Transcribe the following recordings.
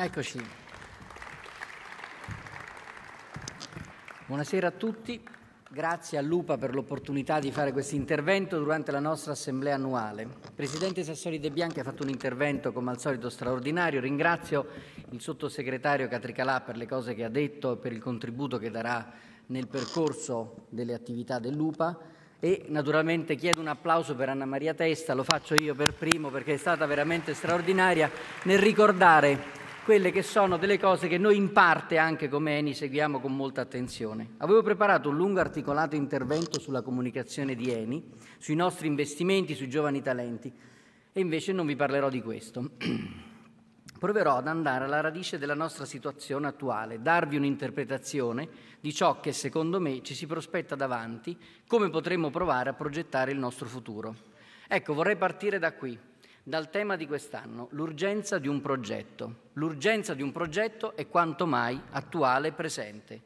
Eccoci. Buonasera a tutti, grazie a Lupa per l'opportunità di fare questo intervento durante la nostra assemblea annuale. Il Presidente Sassoli De Bianchi ha fatto un intervento come al solito straordinario, ringrazio il sottosegretario Catricalà per le cose che ha detto e per il contributo che darà nel percorso delle attività dell'UPA e naturalmente chiedo un applauso per Anna Maria Testa, lo faccio io per primo perché è stata veramente straordinaria nel ricordare quelle che sono delle cose che noi in parte anche come Eni seguiamo con molta attenzione. Avevo preparato un lungo articolato intervento sulla comunicazione di Eni, sui nostri investimenti, sui giovani talenti e invece non vi parlerò di questo. Proverò ad andare alla radice della nostra situazione attuale, darvi un'interpretazione di ciò che secondo me ci si prospetta davanti, come potremmo provare a progettare il nostro futuro. Ecco, vorrei partire da qui, dal tema di quest'anno, l'urgenza di un progetto. L'urgenza di un progetto è quanto mai attuale e presente.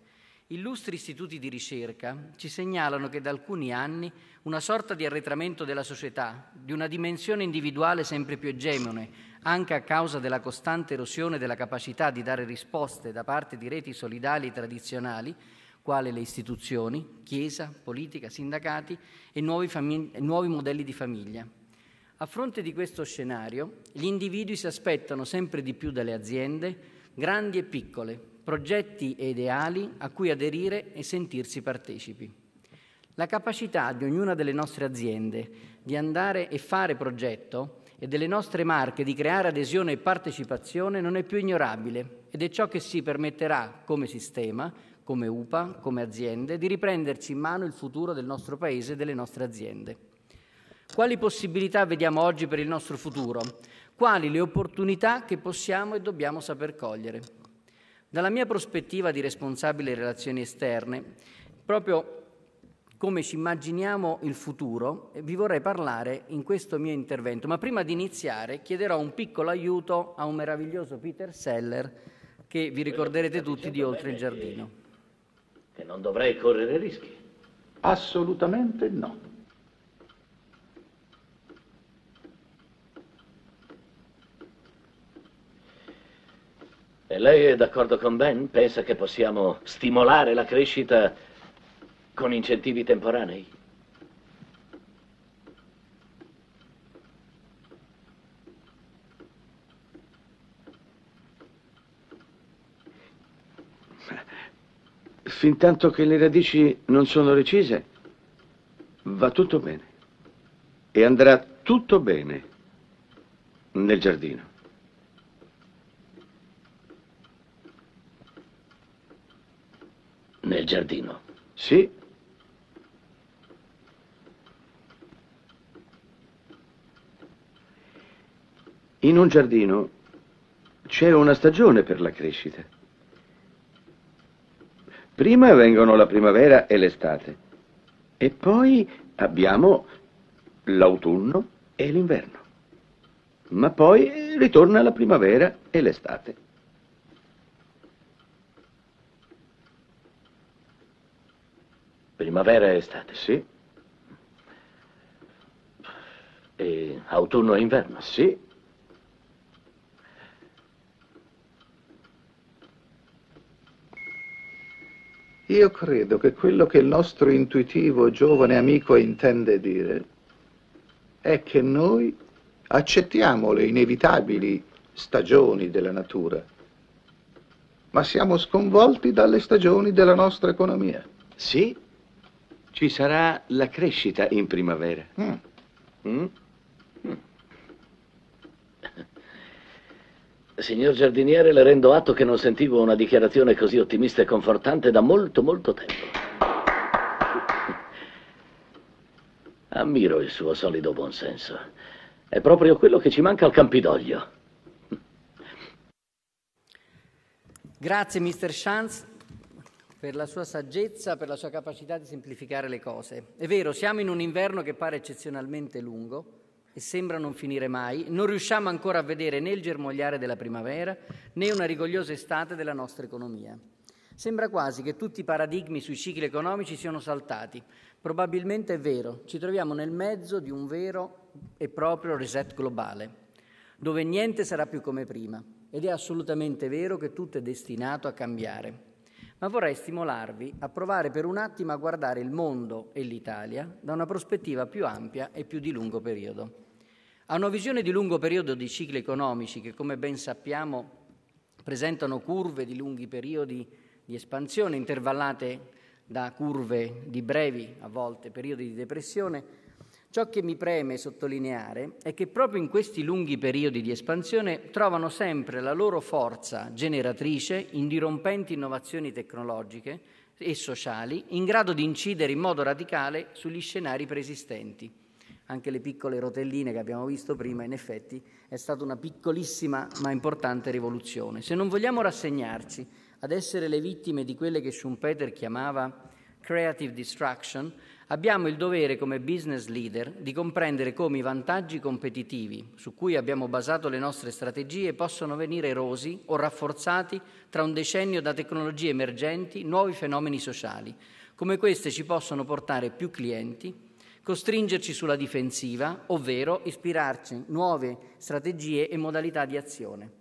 Illustri istituti di ricerca ci segnalano che da alcuni anni una sorta di arretramento della società, di una dimensione individuale sempre più egemone, anche a causa della costante erosione della capacità di dare risposte da parte di reti solidali tradizionali, quale le istituzioni, chiesa, politica, sindacati e nuovi, nuovi modelli di famiglia. A fronte di questo scenario, gli individui si aspettano sempre di più dalle aziende, grandi e piccole, progetti e ideali a cui aderire e sentirsi partecipi. La capacità di ognuna delle nostre aziende di andare e fare progetto e delle nostre marche di creare adesione e partecipazione non è più ignorabile ed è ciò che si permetterà, come sistema, come UPA, come aziende, di riprendersi in mano il futuro del nostro Paese e delle nostre aziende. Quali possibilità vediamo oggi per il nostro futuro? Quali le opportunità che possiamo e dobbiamo saper cogliere? Dalla mia prospettiva di responsabile relazioni esterne, proprio come ci immaginiamo il futuro, eh, vi vorrei parlare in questo mio intervento, ma prima di iniziare chiederò un piccolo aiuto a un meraviglioso Peter Seller che vi ricorderete tutti di Oltre il Giardino. Che non dovrei correre rischi? Assolutamente no. E lei è d'accordo con Ben? Pensa che possiamo stimolare la crescita con incentivi temporanei? Fintanto che le radici non sono recise, va tutto bene. E andrà tutto bene nel giardino. Sì. In un giardino c'è una stagione per la crescita. Prima vengono la primavera e l'estate. E poi abbiamo l'autunno e l'inverno. Ma poi ritorna la primavera e l'estate. Primavera e estate? Sì. E autunno e inverno? Sì. Io credo che quello che il nostro intuitivo giovane amico intende dire è che noi accettiamo le inevitabili stagioni della natura, ma siamo sconvolti dalle stagioni della nostra economia. Sì, ci sarà la crescita in primavera. Mm. Mm? Signor giardiniere, le rendo atto che non sentivo una dichiarazione così ottimista e confortante da molto, molto tempo. Ammiro il suo solido buonsenso. È proprio quello che ci manca al Campidoglio. Grazie, mister Schanz per la sua saggezza, per la sua capacità di semplificare le cose. È vero, siamo in un inverno che pare eccezionalmente lungo e sembra non finire mai, non riusciamo ancora a vedere né il germogliare della primavera né una rigogliosa estate della nostra economia. Sembra quasi che tutti i paradigmi sui cicli economici siano saltati. Probabilmente è vero, ci troviamo nel mezzo di un vero e proprio reset globale, dove niente sarà più come prima ed è assolutamente vero che tutto è destinato a cambiare ma vorrei stimolarvi a provare per un attimo a guardare il mondo e l'Italia da una prospettiva più ampia e più di lungo periodo. A una visione di lungo periodo di cicli economici che, come ben sappiamo, presentano curve di lunghi periodi di espansione intervallate da curve di brevi, a volte, periodi di depressione, Ciò che mi preme sottolineare è che proprio in questi lunghi periodi di espansione trovano sempre la loro forza generatrice in dirompenti innovazioni tecnologiche e sociali in grado di incidere in modo radicale sugli scenari preesistenti. Anche le piccole rotelline che abbiamo visto prima, in effetti, è stata una piccolissima ma importante rivoluzione. Se non vogliamo rassegnarci ad essere le vittime di quelle che Schumpeter chiamava creative destruction, abbiamo il dovere come business leader di comprendere come i vantaggi competitivi su cui abbiamo basato le nostre strategie possono venire erosi o rafforzati tra un decennio da tecnologie emergenti, nuovi fenomeni sociali, come queste ci possono portare più clienti, costringerci sulla difensiva, ovvero ispirarci nuove strategie e modalità di azione.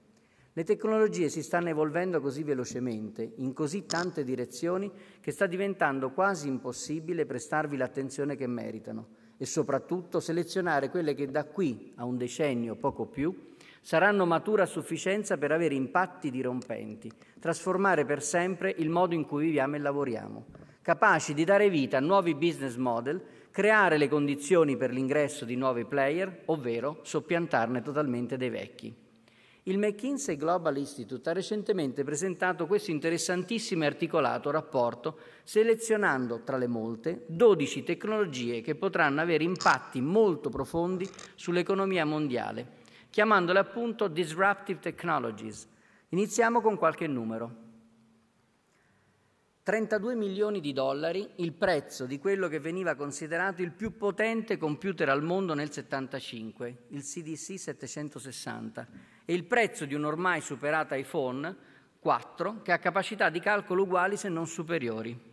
Le tecnologie si stanno evolvendo così velocemente, in così tante direzioni, che sta diventando quasi impossibile prestarvi l'attenzione che meritano e soprattutto selezionare quelle che da qui a un decennio, poco più, saranno mature a sufficienza per avere impatti dirompenti, trasformare per sempre il modo in cui viviamo e lavoriamo, capaci di dare vita a nuovi business model, creare le condizioni per l'ingresso di nuovi player, ovvero soppiantarne totalmente dei vecchi. Il McKinsey Global Institute ha recentemente presentato questo interessantissimo e articolato rapporto, selezionando tra le molte 12 tecnologie che potranno avere impatti molto profondi sull'economia mondiale, chiamandole appunto Disruptive Technologies. Iniziamo con qualche numero. 32 milioni di dollari il prezzo di quello che veniva considerato il più potente computer al mondo nel 1975, il CDC 760 e il prezzo di un ormai superato iPhone 4 che ha capacità di calcolo uguali se non superiori.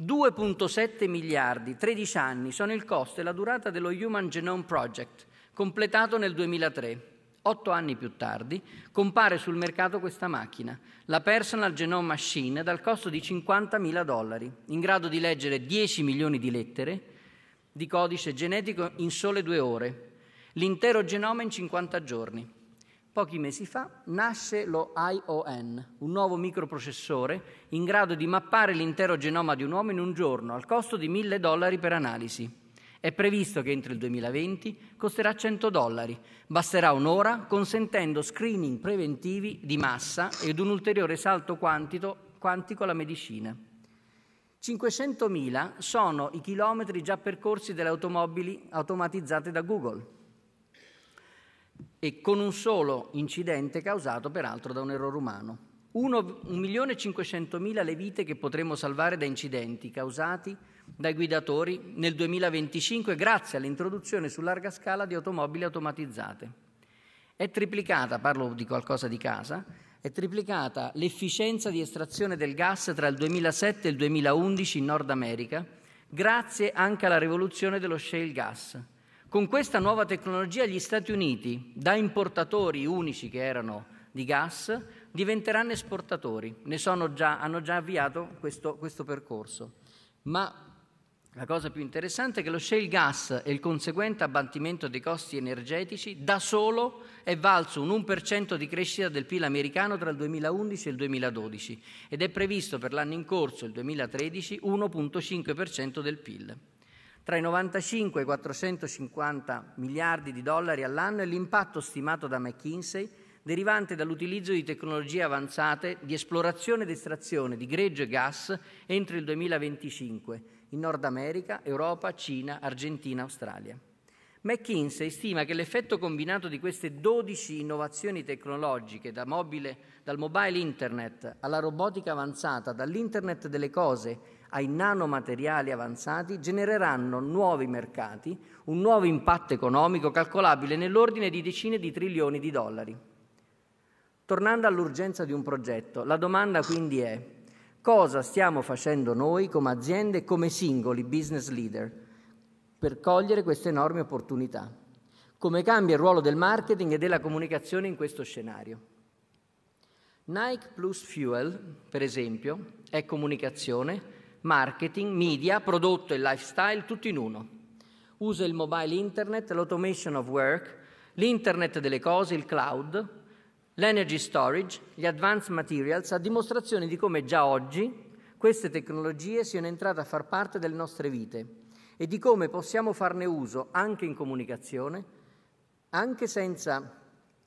2.7 miliardi, 13 anni, sono il costo e la durata dello Human Genome Project, completato nel 2003. Otto anni più tardi compare sul mercato questa macchina, la Personal Genome Machine, dal costo di 50.000 dollari, in grado di leggere 10 milioni di lettere di codice genetico in sole due ore, l'intero genoma in 50 giorni. Pochi mesi fa nasce lo ION, un nuovo microprocessore in grado di mappare l'intero genoma di un uomo in un giorno al costo di 1000 dollari per analisi. È previsto che entro il 2020 costerà 100 dollari. Basterà un'ora, consentendo screening preventivi di massa ed un ulteriore salto quantito, quantico alla medicina. 500.000 sono i chilometri già percorsi dalle automobili automatizzate da Google e con un solo incidente causato peraltro da un errore umano. 1.500.000 le vite che potremmo salvare da incidenti causati dai guidatori nel 2025 grazie all'introduzione su larga scala di automobili automatizzate. È triplicata, parlo di qualcosa di casa, è triplicata l'efficienza di estrazione del gas tra il 2007 e il 2011 in Nord America grazie anche alla rivoluzione dello shale gas con questa nuova tecnologia gli Stati Uniti, da importatori unici che erano di gas, diventeranno esportatori, già, hanno già avviato questo, questo percorso. Ma la cosa più interessante è che lo shale gas e il conseguente abbattimento dei costi energetici da solo è valso un 1% di crescita del PIL americano tra il 2011 e il 2012 ed è previsto per l'anno in corso, il 2013, 1,5% del PIL tra i 95 e i 450 miliardi di dollari all'anno è l'impatto stimato da McKinsey derivante dall'utilizzo di tecnologie avanzate di esplorazione ed estrazione di greggio e gas entro il 2025 in Nord America, Europa, Cina, Argentina, Australia. McKinsey stima che l'effetto combinato di queste 12 innovazioni tecnologiche, da mobile, dal mobile internet alla robotica avanzata, dall'internet delle cose ai nanomateriali avanzati genereranno nuovi mercati, un nuovo impatto economico calcolabile nell'ordine di decine di trilioni di dollari. Tornando all'urgenza di un progetto, la domanda quindi è cosa stiamo facendo noi come aziende e come singoli business leader per cogliere queste enormi opportunità? Come cambia il ruolo del marketing e della comunicazione in questo scenario? Nike Plus Fuel, per esempio, è comunicazione, marketing, media, prodotto e lifestyle, tutti in uno. Usa il mobile internet, l'automation of work, l'internet delle cose, il cloud, l'energy storage, gli advanced materials, a dimostrazione di come già oggi queste tecnologie siano entrate a far parte delle nostre vite e di come possiamo farne uso anche in comunicazione, anche senza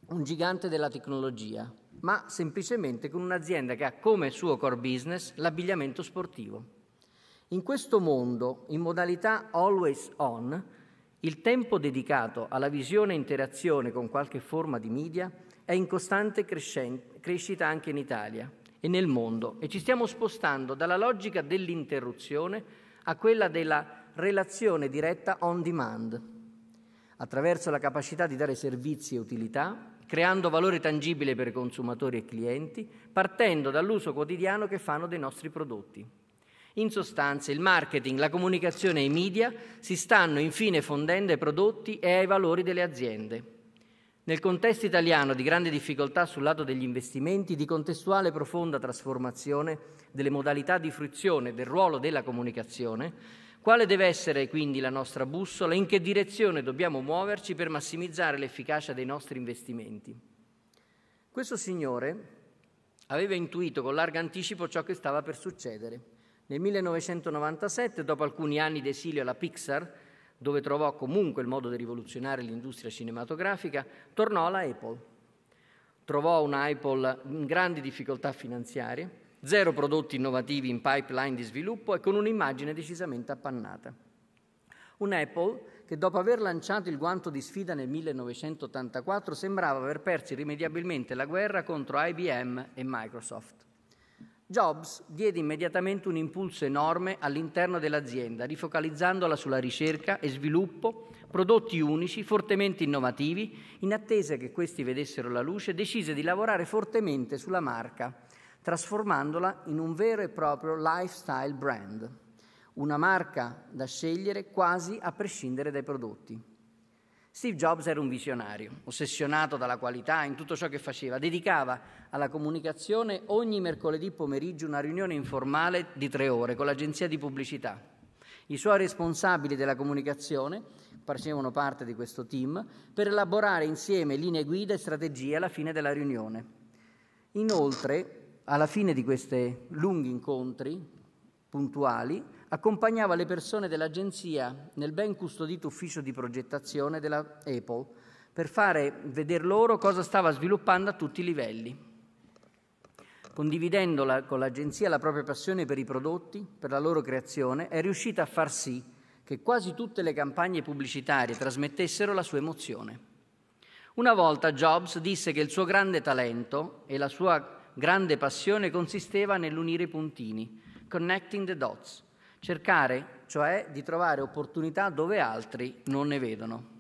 un gigante della tecnologia, ma semplicemente con un'azienda che ha come suo core business l'abbigliamento sportivo. In questo mondo, in modalità always on, il tempo dedicato alla visione e interazione con qualche forma di media è in costante crescita anche in Italia e nel mondo e ci stiamo spostando dalla logica dell'interruzione a quella della relazione diretta on demand, attraverso la capacità di dare servizi e utilità, creando valore tangibile per consumatori e clienti, partendo dall'uso quotidiano che fanno dei nostri prodotti. In sostanza il marketing, la comunicazione e i media si stanno infine fondendo ai prodotti e ai valori delle aziende. Nel contesto italiano di grande difficoltà sul lato degli investimenti, di contestuale profonda trasformazione delle modalità di fruizione del ruolo della comunicazione, quale deve essere quindi la nostra bussola, e in che direzione dobbiamo muoverci per massimizzare l'efficacia dei nostri investimenti? Questo signore aveva intuito con largo anticipo ciò che stava per succedere nel 1997, dopo alcuni anni d'esilio alla Pixar, dove trovò comunque il modo di rivoluzionare l'industria cinematografica, tornò alla Apple. Trovò un'Apple in grandi difficoltà finanziarie, zero prodotti innovativi in pipeline di sviluppo e con un'immagine decisamente appannata. Un'Apple che dopo aver lanciato il guanto di sfida nel 1984 sembrava aver perso irrimediabilmente la guerra contro IBM e Microsoft. Jobs diede immediatamente un impulso enorme all'interno dell'azienda, rifocalizzandola sulla ricerca e sviluppo, prodotti unici, fortemente innovativi. In attesa che questi vedessero la luce, decise di lavorare fortemente sulla marca, trasformandola in un vero e proprio lifestyle brand, una marca da scegliere quasi a prescindere dai prodotti. Steve Jobs era un visionario, ossessionato dalla qualità in tutto ciò che faceva. Dedicava alla comunicazione ogni mercoledì pomeriggio una riunione informale di tre ore con l'agenzia di pubblicità. I suoi responsabili della comunicazione facevano parte di questo team per elaborare insieme linee guida e strategie alla fine della riunione. Inoltre, alla fine di questi lunghi incontri puntuali, accompagnava le persone dell'agenzia nel ben custodito ufficio di progettazione della Apple per fare vedere loro cosa stava sviluppando a tutti i livelli, condividendo la, con l'agenzia la propria passione per i prodotti, per la loro creazione, è riuscita a far sì che quasi tutte le campagne pubblicitarie trasmettessero la sua emozione. Una volta Jobs disse che il suo grande talento e la sua grande passione consisteva nell'unire i puntini, connecting the dots, cercare cioè di trovare opportunità dove altri non ne vedono.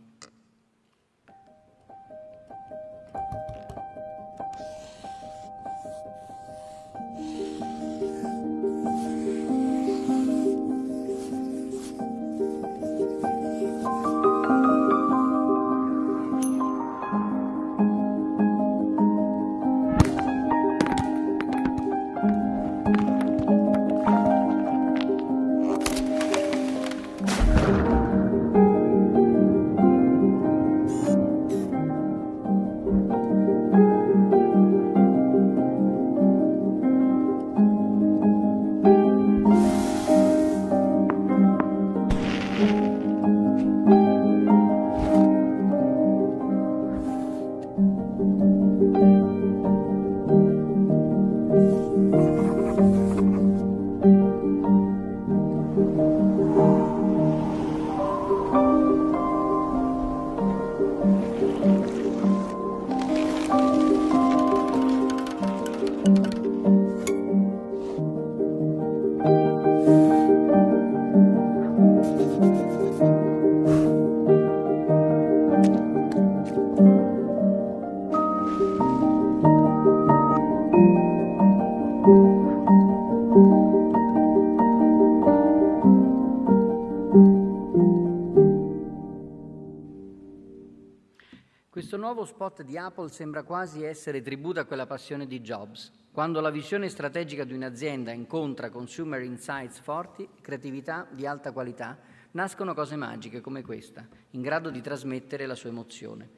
nuovo spot di Apple sembra quasi essere tributo a quella passione di Jobs, quando la visione strategica di un'azienda incontra consumer insights forti creatività di alta qualità, nascono cose magiche come questa, in grado di trasmettere la sua emozione.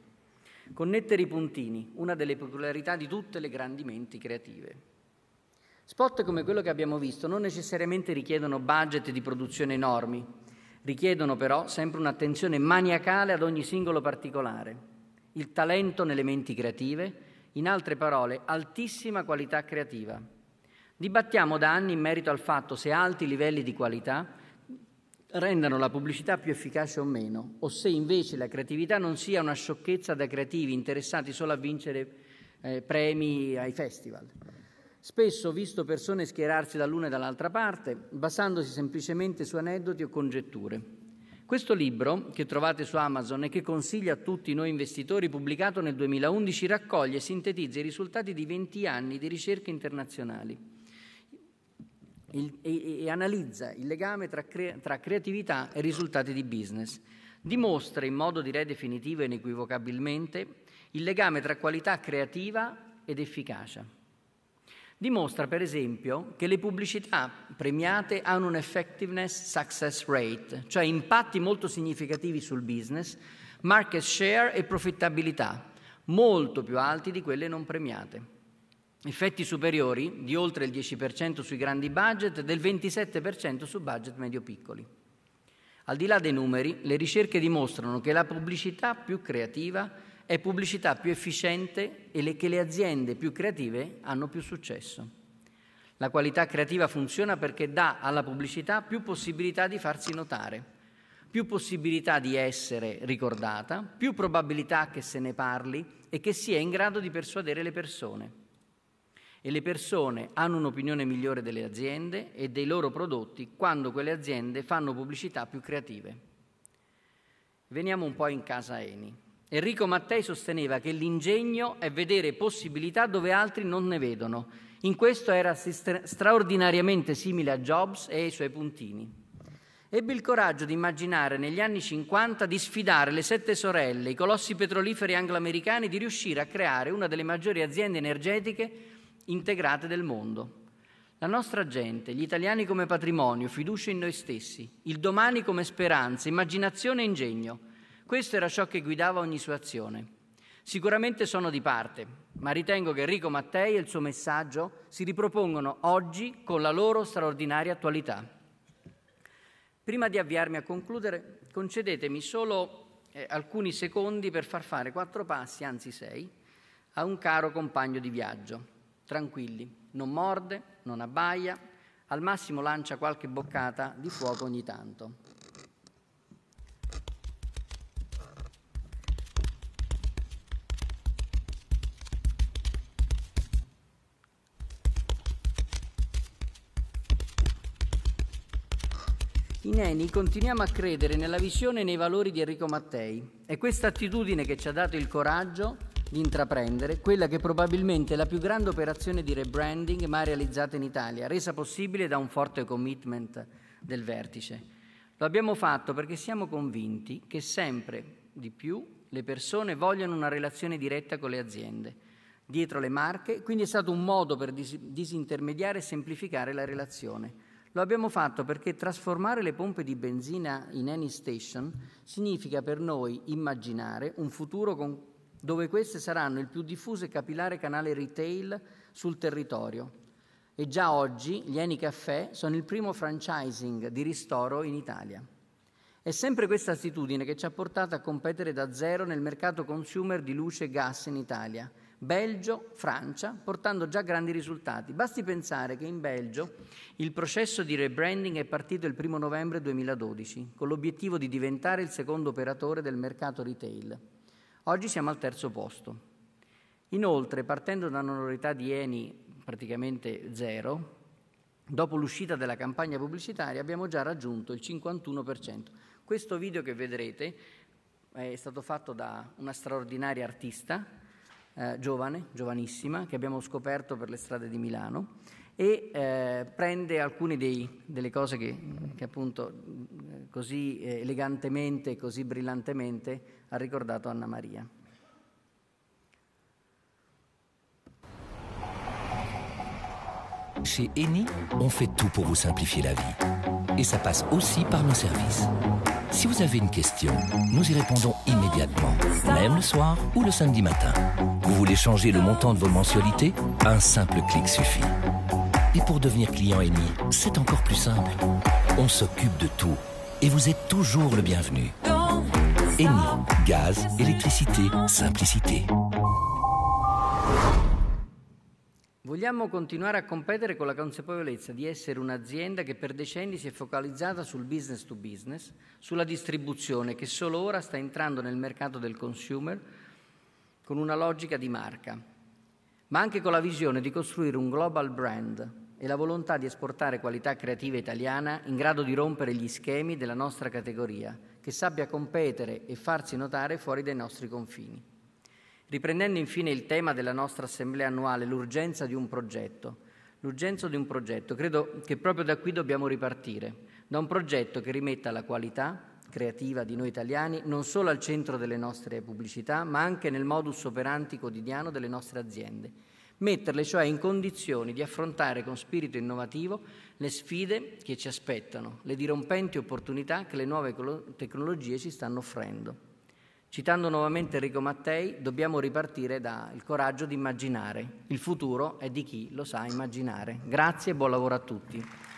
Connettere i puntini, una delle popolarità di tutte le grandi menti creative. Spot come quello che abbiamo visto non necessariamente richiedono budget di produzione enormi, richiedono però sempre un'attenzione maniacale ad ogni singolo particolare, il talento nelle menti creative, in altre parole altissima qualità creativa. Dibattiamo da anni in merito al fatto se alti livelli di qualità rendano la pubblicità più efficace o meno, o se invece la creatività non sia una sciocchezza da creativi interessati solo a vincere eh, premi ai festival. Spesso ho visto persone schierarsi dall'una e dall'altra parte, basandosi semplicemente su aneddoti o congetture. Questo libro, che trovate su Amazon e che consiglia a tutti noi investitori, pubblicato nel 2011, raccoglie e sintetizza i risultati di 20 anni di ricerche internazionali e, e, e analizza il legame tra, crea, tra creatività e risultati di business. Dimostra in modo direi definitivo e inequivocabilmente il legame tra qualità creativa ed efficacia dimostra per esempio che le pubblicità premiate hanno un effectiveness success rate, cioè impatti molto significativi sul business, market share e profittabilità, molto più alti di quelle non premiate. Effetti superiori di oltre il 10% sui grandi budget e del 27% su budget medio-piccoli. Al di là dei numeri, le ricerche dimostrano che la pubblicità più creativa è pubblicità più efficiente e le, che le aziende più creative hanno più successo. La qualità creativa funziona perché dà alla pubblicità più possibilità di farsi notare, più possibilità di essere ricordata, più probabilità che se ne parli e che sia in grado di persuadere le persone. E le persone hanno un'opinione migliore delle aziende e dei loro prodotti quando quelle aziende fanno pubblicità più creative. Veniamo un po' in casa Eni. Enrico Mattei sosteneva che l'ingegno è vedere possibilità dove altri non ne vedono. In questo era straordinariamente simile a Jobs e ai suoi puntini. Ebbe il coraggio di immaginare negli anni 50 di sfidare le sette sorelle, i colossi petroliferi anglo angloamericani, di riuscire a creare una delle maggiori aziende energetiche integrate del mondo. La nostra gente, gli italiani come patrimonio, fiducia in noi stessi, il domani come speranza, immaginazione e ingegno questo era ciò che guidava ogni sua azione. Sicuramente sono di parte, ma ritengo che Enrico Mattei e il suo messaggio si ripropongono oggi con la loro straordinaria attualità. Prima di avviarmi a concludere, concedetemi solo eh, alcuni secondi per far fare quattro passi, anzi sei, a un caro compagno di viaggio. Tranquilli, non morde, non abbaia, al massimo lancia qualche boccata di fuoco ogni tanto. In continuiamo a credere nella visione e nei valori di Enrico Mattei. È questa attitudine che ci ha dato il coraggio di intraprendere quella che probabilmente è la più grande operazione di rebranding mai realizzata in Italia, resa possibile da un forte commitment del vertice. Lo abbiamo fatto perché siamo convinti che sempre di più le persone vogliono una relazione diretta con le aziende, dietro le marche, quindi è stato un modo per disintermediare e semplificare la relazione. Lo abbiamo fatto perché trasformare le pompe di benzina in any station significa per noi immaginare un futuro con, dove queste saranno il più diffuso e capillare canale retail sul territorio. E già oggi gli Eni Caffè sono il primo franchising di ristoro in Italia. È sempre questa attitudine che ci ha portato a competere da zero nel mercato consumer di luce e gas in Italia – Belgio, Francia, portando già grandi risultati. Basti pensare che in Belgio il processo di rebranding è partito il 1 novembre 2012 con l'obiettivo di diventare il secondo operatore del mercato retail. Oggi siamo al terzo posto. Inoltre, partendo da un'onorità di Eni praticamente zero, dopo l'uscita della campagna pubblicitaria abbiamo già raggiunto il 51%. Questo video che vedrete è stato fatto da una straordinaria artista eh, giovane, giovanissima, che abbiamo scoperto per le strade di Milano e eh, prende alcune dei, delle cose che, che, appunto eh, così eh, elegantemente e così brillantemente ha ricordato Anna Maria. Chez Eni, on fait tout pour vous simplifier la vie. et ça passe aussi par nos services. Si vous avez une question, nous y répondons immédiatement, même le soir ou le samedi matin. Vous voulez changer le montant de vos mensualités Un simple clic suffit. Et pour devenir client ENI, c'est encore plus simple. On s'occupe de tout et vous êtes toujours le bienvenu. ENI, gaz, électricité, simplicité. Vogliamo continuare a competere con la consapevolezza di essere un'azienda che per decenni si è focalizzata sul business to business, sulla distribuzione che solo ora sta entrando nel mercato del consumer con una logica di marca, ma anche con la visione di costruire un global brand e la volontà di esportare qualità creativa italiana in grado di rompere gli schemi della nostra categoria, che sappia competere e farsi notare fuori dai nostri confini. Riprendendo infine il tema della nostra assemblea annuale, l'urgenza di un progetto, l'urgenza di un progetto, credo che proprio da qui dobbiamo ripartire, da un progetto che rimetta la qualità creativa di noi italiani non solo al centro delle nostre pubblicità, ma anche nel modus operandi quotidiano delle nostre aziende, metterle cioè in condizioni di affrontare con spirito innovativo le sfide che ci aspettano, le dirompenti opportunità che le nuove tecnologie ci stanno offrendo. Citando nuovamente Enrico Mattei, dobbiamo ripartire dal coraggio di immaginare. Il futuro è di chi lo sa immaginare. Grazie e buon lavoro a tutti.